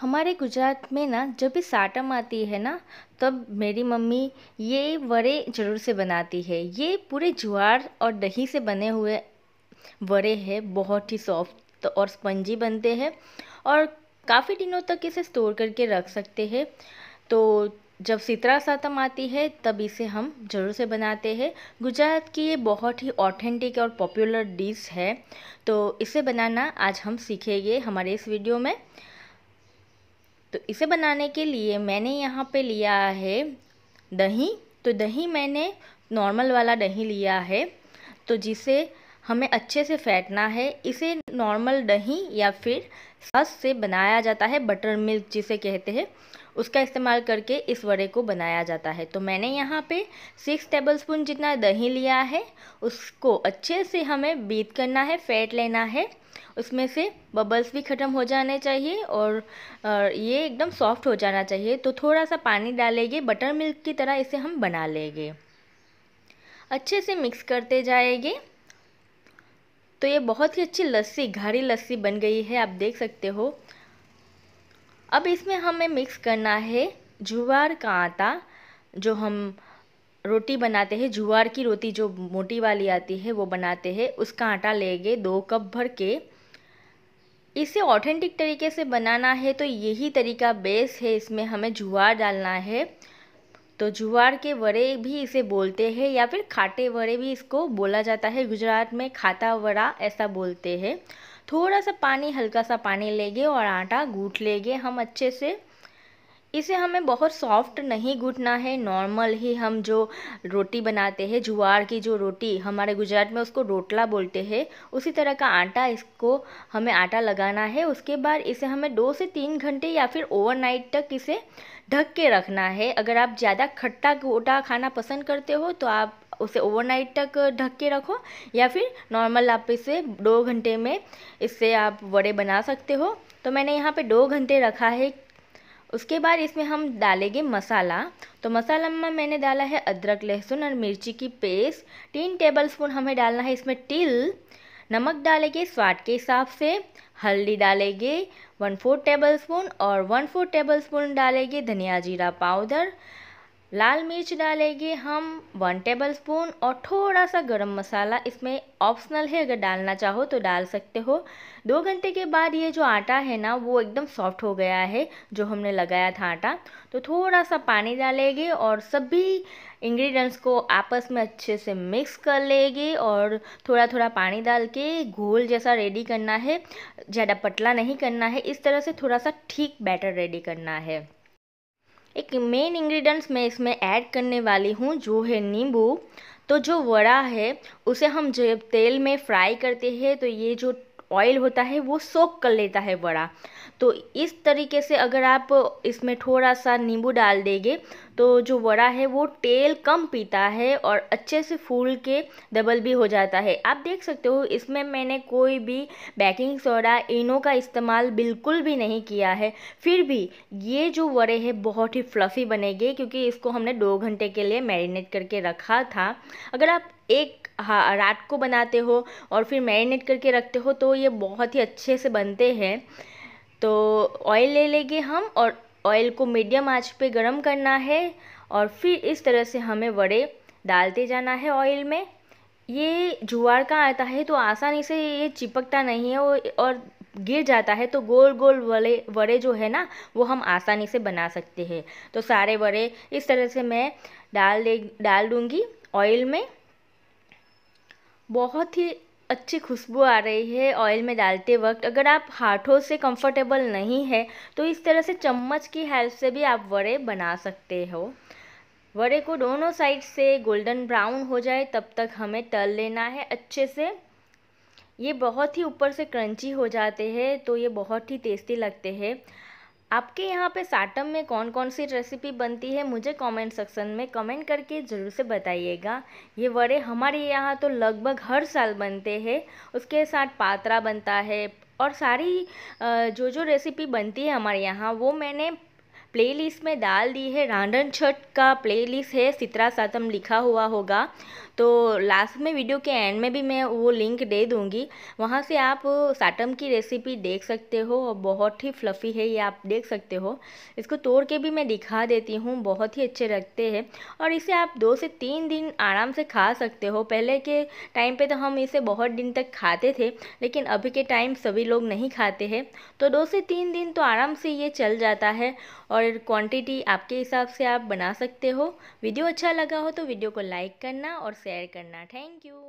हमारे गुजरात में ना जब भी साटम आती है ना तब मेरी मम्मी ये वड़े ज़रूर से बनाती है ये पूरे ज्वार और दही से बने हुए वड़े हैं बहुत ही सॉफ्ट और स्पंजी बनते हैं और काफ़ी दिनों तक इसे स्टोर करके रख सकते हैं तो जब सितरा सातम आती है तब इसे हम ज़रूर से बनाते हैं गुजरात की ये बहुत ही ऑथेंटिक और पॉपुलर डिश है तो इसे बनाना आज हम सीखेंगे हमारे इस वीडियो में तो इसे बनाने के लिए मैंने यहाँ पे लिया है दही तो दही मैंने नॉर्मल वाला दही लिया है तो जिसे हमें अच्छे से फेंटना है इसे नॉर्मल दही या फिर सस से बनाया जाता है बटर मिल्क जिसे कहते हैं उसका इस्तेमाल करके इस वड़े को बनाया जाता है तो मैंने यहाँ पे सिक्स टेबलस्पून जितना दही लिया है उसको अच्छे से हमें बीत करना है फैट लेना है उसमें से बबल्स भी ख़त्म हो जाने चाहिए और ये एकदम सॉफ्ट हो जाना चाहिए तो थोड़ा सा पानी डालेंगे बटर मिल्क की तरह इसे हम बना लेंगे अच्छे से मिक्स करते जाएंगे तो ये बहुत ही अच्छी लस्सी घारी लस्सी बन गई है आप देख सकते हो अब इसमें हमें मिक्स करना है जुवार का आटा जो हम रोटी बनाते हैं जुवार की रोटी जो मोटी वाली आती है वो बनाते हैं उसका आटा लेंगे दो कप भर के इसे ऑथेंटिक तरीके से बनाना है तो यही तरीका बेस है इसमें हमें जुवार डालना है तो जुआर के वड़े भी इसे बोलते हैं या फिर खाटे वड़े भी इसको बोला जाता है गुजरात में खाता वड़ा ऐसा बोलते हैं थोड़ा सा पानी हल्का सा पानी लेंगे और आटा गूँथ लेंगे हम अच्छे से इसे हमें बहुत सॉफ्ट नहीं घुटना है नॉर्मल ही हम जो रोटी बनाते हैं जुआर की जो रोटी हमारे गुजरात में उसको रोटला बोलते हैं उसी तरह का आटा इसको हमें आटा लगाना है उसके बाद इसे हमें दो से तीन घंटे या फिर ओवरनाइट तक इसे ढक के रखना है अगर आप ज़्यादा खट्टा गोटा खाना पसंद करते हो तो आप उसे ओवरनाइट तक ढक के रखो या फिर नॉर्मल आप इसे दो घंटे में इससे आप वड़े बना सकते हो तो मैंने यहाँ पे दो घंटे रखा है उसके बाद इसमें हम डालेंगे मसाला तो मसाला में मैंने डाला है अदरक लहसुन और मिर्ची की पेस्ट तीन टेबलस्पून हमें डालना है इसमें तिल नमक डालेंगे स्वाद के हिसाब से हल्दी डालेंगे वन फोर टेबल स्पून और वन फोर टेबल स्पून डालेंगे धनिया जीरा पाउडर लाल मिर्च डालेंगे हम वन टेबल स्पून और थोड़ा सा गरम मसाला इसमें ऑप्शनल है अगर डालना चाहो तो डाल सकते हो दो घंटे के बाद ये जो आटा है ना वो एकदम सॉफ्ट हो गया है जो हमने लगाया था आटा तो थोड़ा सा पानी डालेंगे और सभी इंग्रेडिएंट्स को आपस में अच्छे से मिक्स कर लेंगे और थोड़ा थोड़ा पानी डाल के घोल जैसा रेडी करना है ज़्यादा पतला नहीं करना है इस तरह से थोड़ा सा ठीक बैटर रेडी करना है एक मेन इंग्रेडिएंट्स मैं इसमें ऐड करने वाली हूँ जो है नींबू तो जो वड़ा है उसे हम जब तेल में फ्राई करते हैं तो ये जो ऑयल होता है वो सोख कर लेता है बड़ा तो इस तरीके से अगर आप इसमें थोड़ा सा नींबू डाल देंगे तो जो बड़ा है वो तेल कम पीता है और अच्छे से फूल के डबल भी हो जाता है आप देख सकते हो इसमें मैंने कोई भी बेकिंग सोडा इनो का इस्तेमाल बिल्कुल भी नहीं किया है फिर भी ये जो वड़े हैं बहुत ही फ्लफ़ी बनेंगे क्योंकि इसको हमने दो घंटे के लिए मैरिनेट करके रखा था अगर आप एक हाँ रात को बनाते हो और फिर मैरिनेट करके रखते हो तो ये बहुत ही अच्छे से बनते हैं तो ऑयल ले लेंगे हम और ऑयल को मीडियम आंच पे गरम करना है और फिर इस तरह से हमें वड़े डालते जाना है ऑयल में ये जुआर का आता है तो आसानी से ये चिपकता नहीं है और गिर जाता है तो गोल गोल वड़े वड़े जो है ना वो हम आसानी से बना सकते हैं तो सारे वड़े इस तरह से मैं डाल दे डाल दूँगी ऑयल में बहुत ही अच्छी खुशबू आ रही है ऑयल में डालते वक्त अगर आप हाथों से कंफर्टेबल नहीं है तो इस तरह से चम्मच की हेल्प से भी आप वड़े बना सकते हो वड़े को दोनों साइड से गोल्डन ब्राउन हो जाए तब तक हमें तल लेना है अच्छे से ये बहुत ही ऊपर से क्रंची हो जाते हैं तो ये बहुत ही टेस्टी लगते हैं आपके यहाँ पे साटम में कौन कौन सी रेसिपी बनती है मुझे कमेंट सेक्शन में कमेंट करके ज़रूर से बताइएगा ये वड़े हमारे यहाँ तो लगभग हर साल बनते हैं उसके साथ पात्रा बनता है और सारी जो जो रेसिपी बनती है हमारे यहाँ वो मैंने प्लेलिस्ट में डाल दी है रांडन छठ का प्लेलिस्ट है सित्रा सातम लिखा हुआ होगा तो लास्ट में वीडियो के एंड में भी मैं वो लिंक दे दूँगी वहाँ से आप साटम की रेसिपी देख सकते हो और बहुत ही फ्लफ़ी है ये आप देख सकते हो इसको तोड़ के भी मैं दिखा देती हूँ बहुत ही अच्छे लगते हैं और इसे आप दो से तीन दिन आराम से खा सकते हो पहले के टाइम पे तो हम इसे बहुत दिन तक खाते थे लेकिन अभी के टाइम सभी लोग नहीं खाते हैं तो दो से तीन दिन तो आराम से ये चल जाता है और और क्वांटिटी आपके हिसाब से आप बना सकते हो वीडियो अच्छा लगा हो तो वीडियो को लाइक करना और शेयर करना थैंक यू